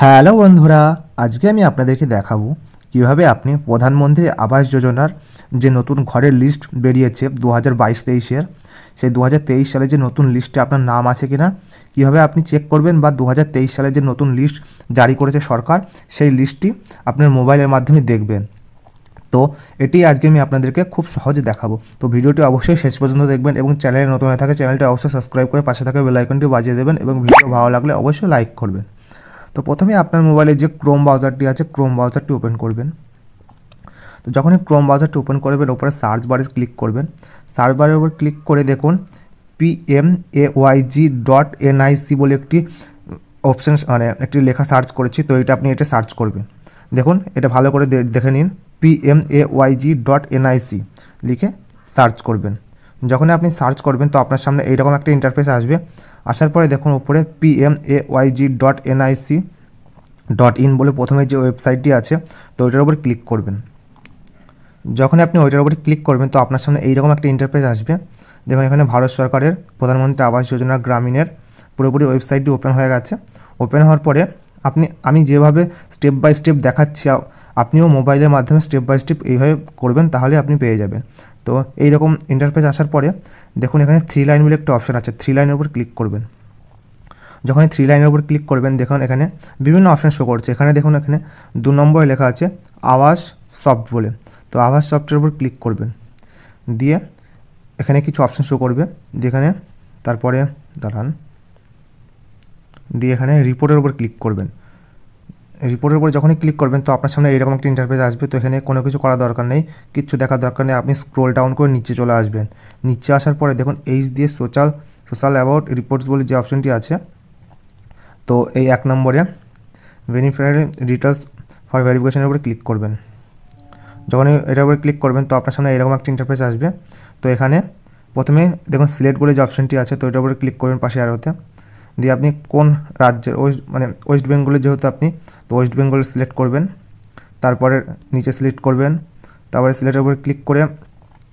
hello বন্ধুরা আজকে আমি আপনাদেরকে দেখাবো কিভাবে আপনি প্রধানমন্ত্রী আবাস যোজনার যে নতুন ঘরের লিস্ট বেরিয়েছে দু হাজার বাইশ তেইশের সেই দু হাজার তেইশ সালে যে নতুন লিস্টে আপনার নাম আছে কিনা কিভাবে আপনি চেক করবেন বা দু হাজার তেইশ সালে যে নতুন লিস্ট জারি করেছে সরকার সেই লিস্টটি আপনার মোবাইলের মাধ্যমে দেখবেন তো এটি আজকে আমি আপনাদেরকে খুব সহজে দেখাবো তো ভিডিওটি অবশ্যই শেষ পর্যন্ত দেখবেন এবং চ্যানেলে নতুন হয়ে থাকে চ্যানেলটি অবশ্যই সাবস্ক্রাইব করে পাশে থাকা বেলাইকনটি বাজিয়ে দেবেন এবং ভিডিও ভালো লাগলে অবশ্যই লাইক করবেন তো প্রথমে আপনার মোবাইলে যে ক্রোম ব্রাউজারটি আছে ক্রোম ব্রাউজারটি ওপেন করবেন তো যখনই ক্রোম ব্রাউজারটি ওপেন করবেন ওপরে সার্চ বারে ক্লিক করবেন সার্চ বারের উপর ক্লিক করে দেখুন P M A G dot NIC বলে একটি অপশান মানে একটি লেখা সার্চ করেছি তো এটা আপনি এটা সার্চ করবেন দেখুন এটা ভালো করে দেখে নিন P M A G dot NIC লিখে সার্চ করবেন যখন আপনি সার্চ করবেন তো আপনার সামনে এইরকম একটা ইন্টারফেস আসবে আসার পরে দেখুন উপরে PMAYG dot NIC dot in বলে প্রথমে যে ওয়েবসাইটটি আছে তো ওইটার উপর ক্লিক করবেন যখন আপনি ওইটার উপরে ক্লিক করবেন তো আপনার সামনে এইরকম একটা ইন্টারফেস আসবে দেখুন এখানে ভারত সরকারের প্রধানমন্ত্রী আবাস যোজনা গ্রামীণের পুরোপুরি ওয়েবসাইটটি ওপেন হয়ে গেছে ওপেন হওয়ার পরে আপনি আমি যেভাবে স্টেপ বাই স্টেপ দেখাচ্ছি আপনিও মোবাইলের মাধ্যমে স্টেপ বাই স্টেপ এইভাবে করবেন তাহলে আপনি পেয়ে যাবেন তো এই রকম ইন্টারফেস আসার পরে দেখুন এখানে থ্রি লাইন বলে একটা অপশান আছে থ্রি লাইনের উপর ক্লিক করবেন যখন থ্রি লাইনের উপর ক্লিক করবেন দেখুন এখানে বিভিন্ন অপশান শো করছে এখানে দেখুন এখানে দু নম্বরে লেখা আছে আওয়াজ সফট বলে তো আওয়াজ সফটের উপর ক্লিক করবেন দিয়ে এখানে কিছু অপশান শো করবে যেখানে তারপরে দাঁড়ান দিয়ে এখানে রিপোর্টের উপর ক্লিক করবেন রিপোর্টের উপর যখনই ক্লিক করবেন তো আপনার সামনে এরকম একটা ইন্টারফেস আসবে তো এখানে কোনো কিছু করার দরকার নেই কিচ্ছু দেখার দরকার নেই আপনি স্ক্রোল ডাউন করে নিচে চলে আসবেন নিচে আসার পরে দেখুন এইচ দিয়ে সোশ্যাল সোশ্যাল অ্যাবাউট রিপোর্টস বলে যে অপশনটি আছে তো এই এক নম্বরে বেনিফিশিয়ারি ডিটেলস ফর ভেরিফিকেশনের উপরে ক্লিক করবেন যখন এটার উপরে ক্লিক করবেন তো আপনার সামনে এরকম একটা ইন্টারফেস আসবে তো এখানে প্রথমে দেখুন সিলেক্ট বলে যে অপশনটি আছে তো এটার উপরে ক্লিক করবেন পাশে আরোতে দিয়ে আপনি কোন রাজ্যের ওয়েস্ট মানে ওয়েস্ট বেঙ্গলে যেহেতু আপনি তো ওয়েস্ট বেঙ্গল সিলেক্ট করবেন তারপরে নিচে সিলেক্ট করবেন তারপরে সিলেক্টের উপর ক্লিক করে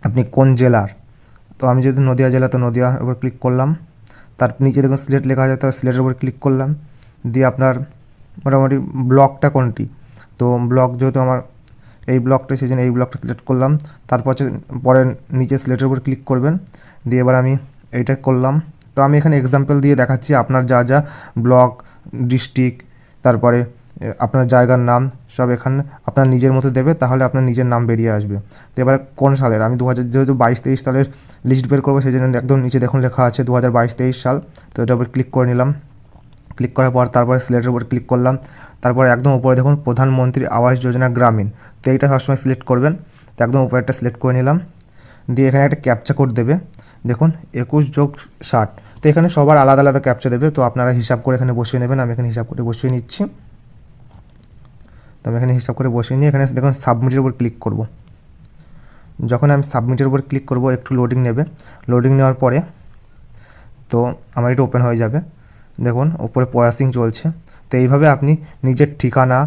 আপনি কোন জেলার তো আমি যেহেতু নদিয়া জেলা তো নদিয়ার উপর ক্লিক করলাম তার নিচে দেখুন সিলেট লেখা আছে তার সিলেটের উপর ক্লিক করলাম দিয়ে আপনার মোটামুটি ব্লকটা কোনটি তো ব্লক যেহেতু আমার এই ব্লকটা সেই জন্য এই ব্লকটা সিলেক্ট করলাম তারপর পরে নিচে সিলেটের উপর ক্লিক করবেন দিয়ে এবার আমি এইটা করলাম তো আমি এখানে এক্সাম্পল দিয়ে দেখাচ্ছি আপনার যা যা ব্লক ডিস্ট্রিক্ট তারপরে আপনার জায়গার নাম সব এখানে আপনার নিজের মতো দেবে তাহলে আপনার নিজের নাম বেরিয়ে আসবে তো এবার কোন সালের আমি দু হাজার যেহেতু বাইশ তেইশ সালের লিস্ট বের করবো সেই জন্য একদম নিচে দেখুন লেখা আছে দু হাজার বাইশ তেইশ সাল তো এটার উপর ক্লিক করে নিলাম ক্লিক করার পর তারপরে সিলেটের উপর ক্লিক করলাম তারপর একদম উপরে দেখুন প্রধানমন্ত্রী আবাস যোজনা গ্রামীণ তো এইটা সবসময় সিলেক্ট করবেন তো একদম উপরে একটা সিলেক্ট করে নিলাম দিয়ে এখানে একটা ক্যাপচা কোড দেবে দেখুন একুশ যোগ ষাট তো এখানে সবার আলাদা আলাদা ক্যাপচা দেবে তো আপনারা হিসাব করে এখানে বসিয়ে নেবেন আমি এখানে হিসাব করে বসিয়ে নিচ্ছি তো আমি এখানে হিসাব করে বসিয়ে নিয়ে এখানে দেখুন সাবমিটের উপর ক্লিক করব যখন আমি সাবমিটের উপর ক্লিক করব একটু লোডিং নেবে লোডিং নেওয়ার পরে তো আমার এটা ওপেন হয়ে যাবে দেখুন ওপরে প্রয়াসিং চলছে তো এইভাবে আপনি নিজের ঠিকানা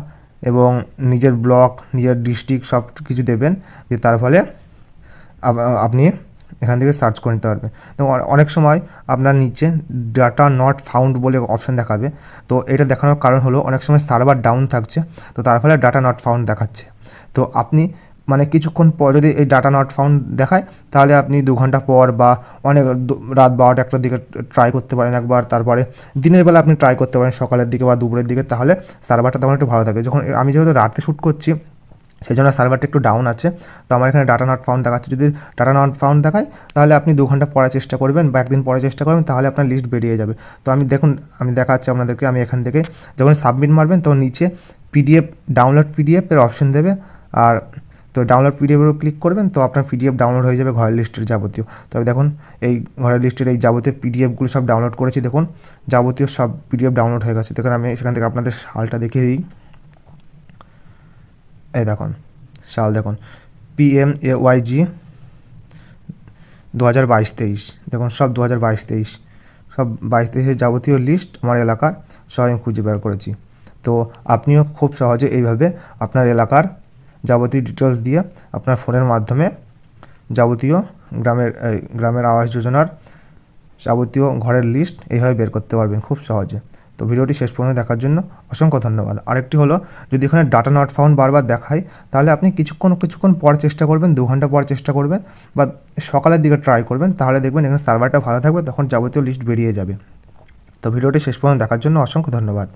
এবং নিজের ব্লক নিজের ডিস্ট্রিক্ট সব কিছু দেবেন যে তার ফলে আপনি এখান থেকে সার্চ করে নিতে পারবেন তো অনেক সময় আপনার নিচে ডাটা নট ফাউন্ড বলে অপশান দেখাবে তো এটা দেখানোর কারণ হলো অনেক সময় সার্ভার ডাউন থাকছে তো তার ফলে ডাটা নট ফাউন্ড দেখাচ্ছে তো আপনি মানে কিছুক্ষণ পর যদি এই ডাটা নট ফাউন্ড দেখায় তাহলে আপনি দু ঘন্টা পর বা অনেক রাত বারোটা একটার দিকে ট্রাই করতে পারেন একবার তারপরে দিনের বেলা আপনি ট্রাই করতে পারেন সকালের দিকে বা দুপুরের দিকে তাহলে সার্ভারটা তখন একটু ভালো থাকে যখন আমি যেহেতু রাতে শ্যুট করছি সেই জন্য সার্ভারটা একটু ডাউন আছে তো আমার এখানে ডাটা নট ফাউন্ড দেখাচ্ছে যদি ডাটা নট ফাউন্ড দেখায় তাহলে আপনি দু ঘন্টা পরে চেষ্টা করবেন বা একদিন পরে চেষ্টা করবেন তাহলে আপনার লিস্ট বেরিয়ে যাবে তো আমি দেখুন আমি দেখাচ্ছি আপনাদেরকে আমি এখান থেকে যখন সাবমিট মারবেন তখন নিচে পিডিএফ ডাউনলোড পিডিএফের অপশন দেবে আর তো ডাউনলোড পিডিএফেরও ক্লিক করবেন তো আপনার পিডিএফ ডাউনলোড হয়ে যাবে ঘরের লিস্টের যাবতীয় তবে দেখুন এই ঘরের লিস্টের এই যাবতীয় পিডিএফগুলো সব ডাউনলোড করেছি দেখুন যাবতীয় সব পিডিএফ ডাউনলোড হয়ে গেছে দেখুন আমি সেখান থেকে আপনাদের সালটা দেখিয়ে দিই এই দেখুন সাল দেখুন পিএম এ ওয়াই জি দু হাজার বাইশ তেইশ দেখুন সব দু হাজার বাইশ তেইশ সব বাইশ তেইশের যাবতীয় লিস্ট আমার এলাকার সবাই আমি খুঁজে বের করেছি তো আপনিও খুব সহজে এইভাবে আপনার এলাকার যাবতীয় ডিটেলস দিয়ে আপনার ফোনের মাধ্যমে যাবতীয় গ্রামের গ্রামের আবাস যোজনার যাবতীয় ঘরের লিস্ট এইভাবে বের করতে পারবেন খুব সহজে তো ভিডিওটি শেষ পর্যন্ত দেখার জন্য অসংখ্য ধন্যবাদ আরেকটি হলো যদি এখানে ডাটা নট ফাউন্ড বারবার দেখায় তাহলে আপনি কিছুক্ষণ কিছুক্ষণ পর চেষ্টা করবেন দু ঘন্টা পর চেষ্টা করবেন বা সকালের দিকে ট্রাই করবেন তাহলে দেখবেন এখানে সার্ভারটা ভালো থাকবে তখন যাবতীয় লিস্ট বেরিয়ে যাবে তো ভিডিওটি শেষ পর্যন্ত দেখার জন্য অসংখ্য ধন্যবাদ